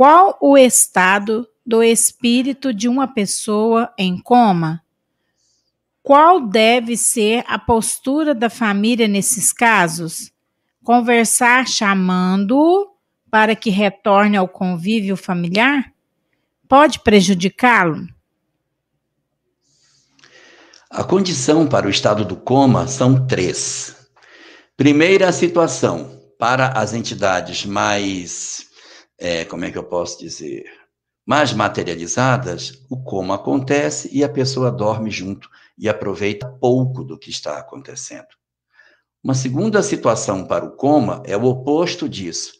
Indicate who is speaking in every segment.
Speaker 1: Qual o estado do espírito de uma pessoa em coma? Qual deve ser a postura da família nesses casos? Conversar chamando-o para que retorne ao convívio familiar? Pode prejudicá-lo? A condição para o estado do coma são três. Primeira situação, para as entidades mais é, como é que eu posso dizer, mais materializadas, o como acontece e a pessoa dorme junto e aproveita pouco do que está acontecendo. Uma segunda situação para o coma é o oposto disso,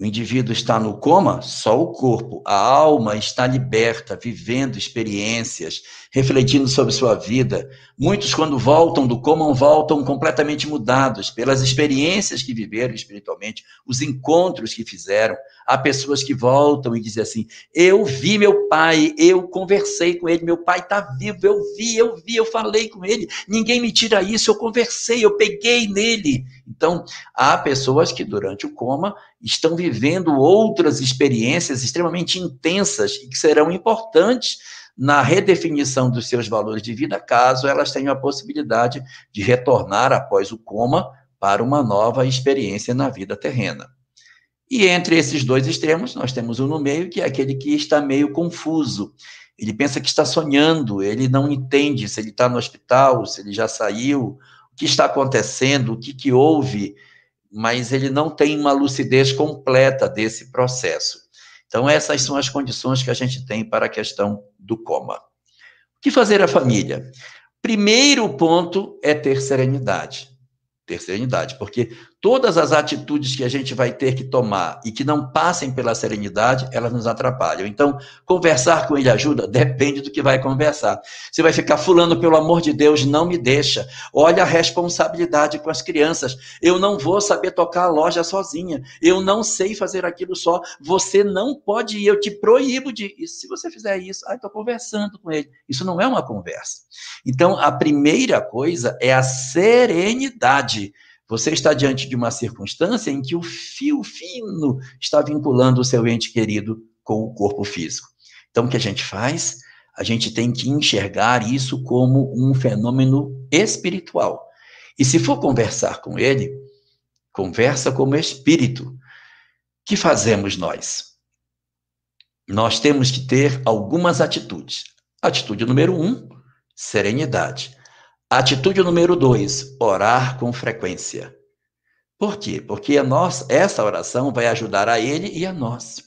Speaker 1: o indivíduo está no coma, só o corpo. A alma está liberta, vivendo experiências, refletindo sobre sua vida. Muitos, quando voltam do coma, voltam completamente mudados pelas experiências que viveram espiritualmente, os encontros que fizeram. Há pessoas que voltam e dizem assim: Eu vi meu pai, eu conversei com ele, meu pai está vivo, eu vi, eu vi, eu falei com ele, ninguém me tira isso, eu conversei, eu peguei nele. Então, há pessoas que durante o coma estão vivendo outras experiências extremamente intensas e que serão importantes na redefinição dos seus valores de vida, caso elas tenham a possibilidade de retornar após o coma para uma nova experiência na vida terrena. E entre esses dois extremos, nós temos um no meio, que é aquele que está meio confuso. Ele pensa que está sonhando, ele não entende se ele está no hospital, se ele já saiu, o que está acontecendo, o que, que houve mas ele não tem uma lucidez completa desse processo. Então, essas são as condições que a gente tem para a questão do coma. O que fazer a família? Primeiro ponto é ter serenidade. Ter serenidade, porque todas as atitudes que a gente vai ter que tomar e que não passem pela serenidade, elas nos atrapalham. Então, conversar com ele ajuda? Depende do que vai conversar. Você vai ficar fulano, pelo amor de Deus, não me deixa. Olha a responsabilidade com as crianças. Eu não vou saber tocar a loja sozinha. Eu não sei fazer aquilo só. Você não pode ir, eu te proíbo de ir. Se você fizer isso, ai, estou conversando com ele. Isso não é uma conversa. Então, a primeira coisa é a serenidade você está diante de uma circunstância em que o fio fino está vinculando o seu ente querido com o corpo físico. Então, o que a gente faz? A gente tem que enxergar isso como um fenômeno espiritual. E se for conversar com ele, conversa como espírito. O Que fazemos nós? Nós temos que ter algumas atitudes. Atitude número um, serenidade. Atitude número dois: orar com frequência. Por quê? Porque a nós, essa oração vai ajudar a ele e a nós.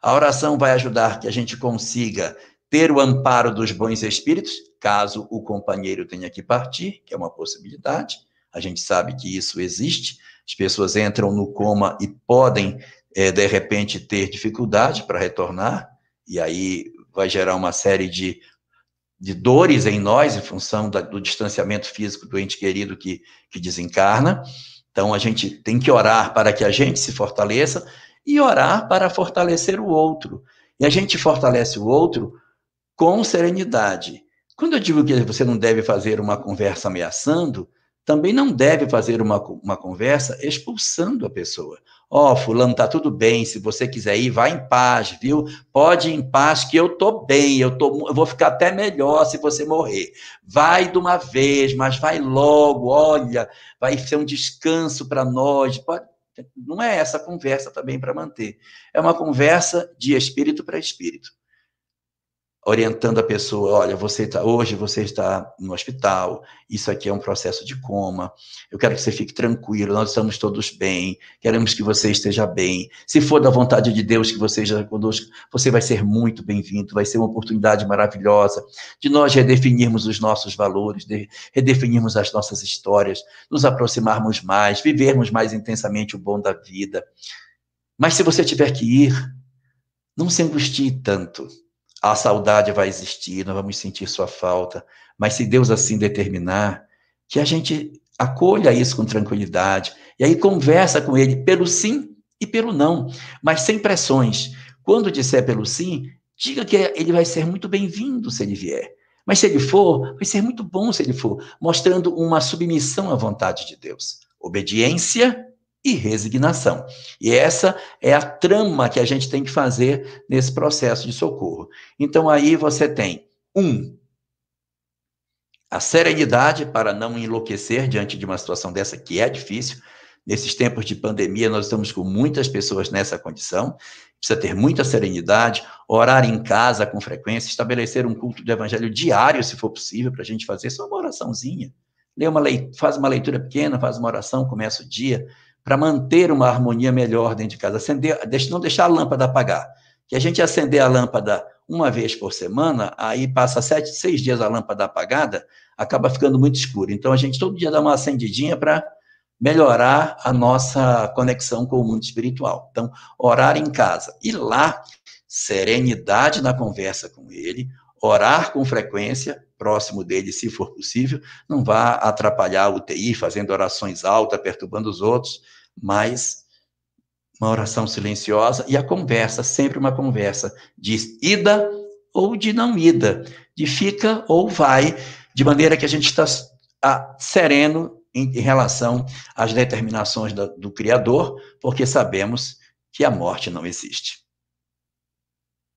Speaker 1: A oração vai ajudar que a gente consiga ter o amparo dos bons espíritos, caso o companheiro tenha que partir, que é uma possibilidade. A gente sabe que isso existe. As pessoas entram no coma e podem, é, de repente, ter dificuldade para retornar, e aí vai gerar uma série de de dores em nós, em função da, do distanciamento físico do ente querido que, que desencarna. Então, a gente tem que orar para que a gente se fortaleça e orar para fortalecer o outro. E a gente fortalece o outro com serenidade. Quando eu digo que você não deve fazer uma conversa ameaçando, também não deve fazer uma, uma conversa expulsando a pessoa. Ó, oh, fulano, tá tudo bem, se você quiser ir, vá em paz, viu? Pode ir em paz que eu tô bem, eu, tô, eu vou ficar até melhor se você morrer. Vai de uma vez, mas vai logo, olha, vai ser um descanso para nós. Pode... Não é essa conversa também para manter. É uma conversa de espírito para espírito orientando a pessoa, olha, você tá, hoje você está no hospital, isso aqui é um processo de coma, eu quero que você fique tranquilo, nós estamos todos bem, queremos que você esteja bem. Se for da vontade de Deus que você esteja conosco, você vai ser muito bem-vindo, vai ser uma oportunidade maravilhosa de nós redefinirmos os nossos valores, de redefinirmos as nossas histórias, nos aproximarmos mais, vivermos mais intensamente o bom da vida. Mas se você tiver que ir, não se angustie tanto a saudade vai existir, nós vamos sentir sua falta, mas se Deus assim determinar, que a gente acolha isso com tranquilidade, e aí conversa com ele pelo sim e pelo não, mas sem pressões. Quando disser pelo sim, diga que ele vai ser muito bem-vindo se ele vier. Mas se ele for, vai ser muito bom se ele for, mostrando uma submissão à vontade de Deus. Obediência e resignação. E essa é a trama que a gente tem que fazer nesse processo de socorro. Então aí você tem um a serenidade para não enlouquecer diante de uma situação dessa que é difícil. Nesses tempos de pandemia, nós estamos com muitas pessoas nessa condição. Precisa ter muita serenidade, orar em casa com frequência, estabelecer um culto do evangelho diário, se for possível, para a gente fazer só uma oraçãozinha. Lê uma leitura, faz uma leitura pequena, faz uma oração, começa o dia para manter uma harmonia melhor dentro de casa. Acender, não deixar a lâmpada apagar. Que a gente acender a lâmpada uma vez por semana, aí passa sete, seis dias a lâmpada apagada, acaba ficando muito escuro. Então a gente todo dia dá uma acendidinha para melhorar a nossa conexão com o mundo espiritual. Então, orar em casa. E lá, serenidade na conversa com ele, orar com frequência, próximo dele, se for possível, não vá atrapalhar o TI, fazendo orações altas, perturbando os outros mas uma oração silenciosa e a conversa, sempre uma conversa de ida ou de não ida, de fica ou vai, de maneira que a gente está sereno em, em, relação às determinações do Criador, porque sabemos que a morte não existe.